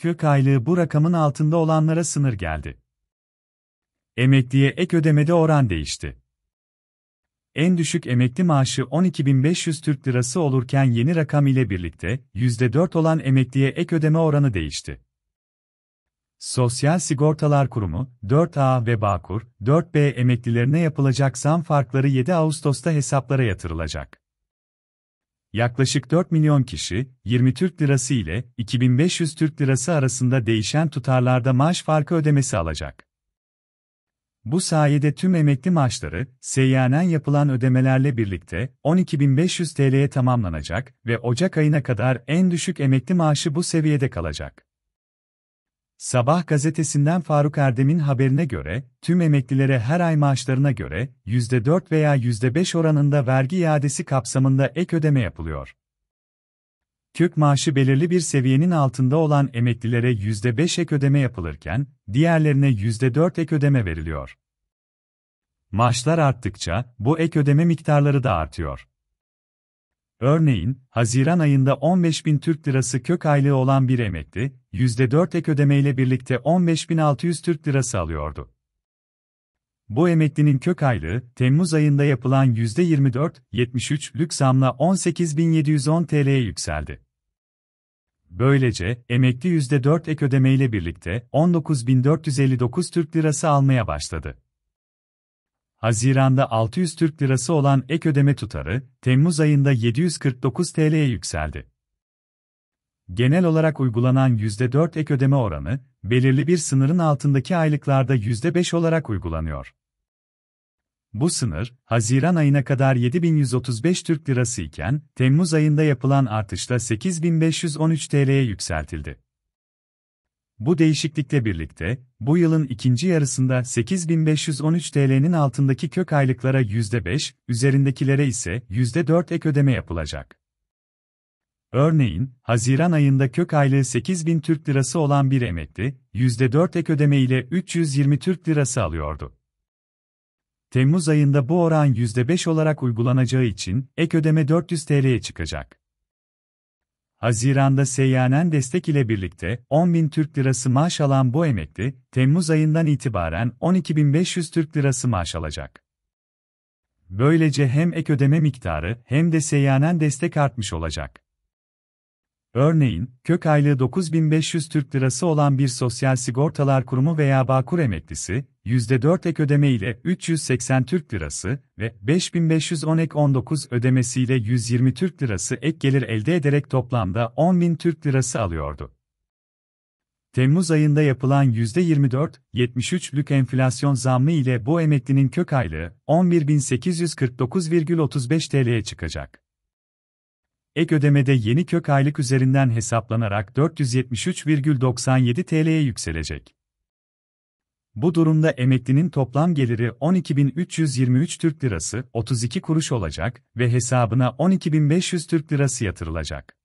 kök aylığı bu rakamın altında olanlara sınır geldi. Emekliye ek ödemede oran değişti. En düşük emekli maaşı 12.500 Türk Lirası olurken yeni rakam ile birlikte %4 olan emekliye ek ödeme oranı değişti. Sosyal Sigortalar Kurumu, 4A ve Bağkur, 4B emeklilerine yapılacak zam farkları 7 Ağustos'ta hesaplara yatırılacak. Yaklaşık 4 milyon kişi, 20 Türk Lirası ile 2500 Türk Lirası arasında değişen tutarlarda maaş farkı ödemesi alacak. Bu sayede tüm emekli maaşları, seyyanen yapılan ödemelerle birlikte 12.500 TL'ye tamamlanacak ve Ocak ayına kadar en düşük emekli maaşı bu seviyede kalacak. Sabah gazetesinden Faruk Erdem'in haberine göre, tüm emeklilere her ay maaşlarına göre %4 veya %5 oranında vergi iadesi kapsamında ek ödeme yapılıyor. Kök maaşı belirli bir seviyenin altında olan emeklilere %5 ek ödeme yapılırken, diğerlerine %4 ek ödeme veriliyor. Maaşlar arttıkça bu ek ödeme miktarları da artıyor. Örneğin, Haziran ayında 15 bin Türk lirası kök aylığı olan bir emekli, %4 ek ödemeyle birlikte 15.600 Türk lirası alıyordu. Bu emeklinin kök aylığı, Temmuz ayında yapılan %24-73 lük zamla 18.710 TL'ye yükseldi. Böylece, emekli %4 ek ödemeyle birlikte 19.459 Türk lirası almaya başladı. Haziranda 600 Türk Lirası olan ek ödeme tutarı, Temmuz ayında 749 TL'ye yükseldi. Genel olarak uygulanan %4 ek ödeme oranı, belirli bir sınırın altındaki aylıklarda %5 olarak uygulanıyor. Bu sınır, Haziran ayına kadar 7135 Türk Lirası iken, Temmuz ayında yapılan artışla 8513 TL'ye yükseltildi. Bu değişiklikle birlikte, bu yılın ikinci yarısında 8513 TL'nin altındaki kök aylıklara %5, üzerindekilere ise %4 ek ödeme yapılacak. Örneğin, Haziran ayında kök aylığı 8000 Türk Lirası olan bir emekli, %4 ek ödeme ile 320 Türk Lirası alıyordu. Temmuz ayında bu oran %5 olarak uygulanacağı için ek ödeme 400 TL'ye çıkacak. Haziranda seyyanen destek ile birlikte 10 bin Türk lirası maaş alan bu emekli, Temmuz ayından itibaren 12.500 Türk lirası maaş alacak. Böylece hem ek ödeme miktarı hem de seyyanen destek artmış olacak. Örneğin, kök aylığı 9500 Türk lirası olan bir sosyal sigortalar kurumu veya Bağkur emeklisi, %4 ek ödeme ile 380 Türk Lirası ve 5510 ek 19 ödemesiyle 120 Türk Lirası ek gelir elde ederek toplamda 10.000 Türk Lirası alıyordu. Temmuz ayında yapılan %24-73'lük enflasyon zammı ile bu emeklinin kök aylığı 11.849,35 TL'ye çıkacak. Ek ödemede yeni kök aylık üzerinden hesaplanarak 473,97 TL'ye yükselecek. Bu durumda emeklinin toplam geliri 12.323 Türk Lirası 32 kuruş olacak ve hesabına 12.500 Türk Lirası yatırılacak.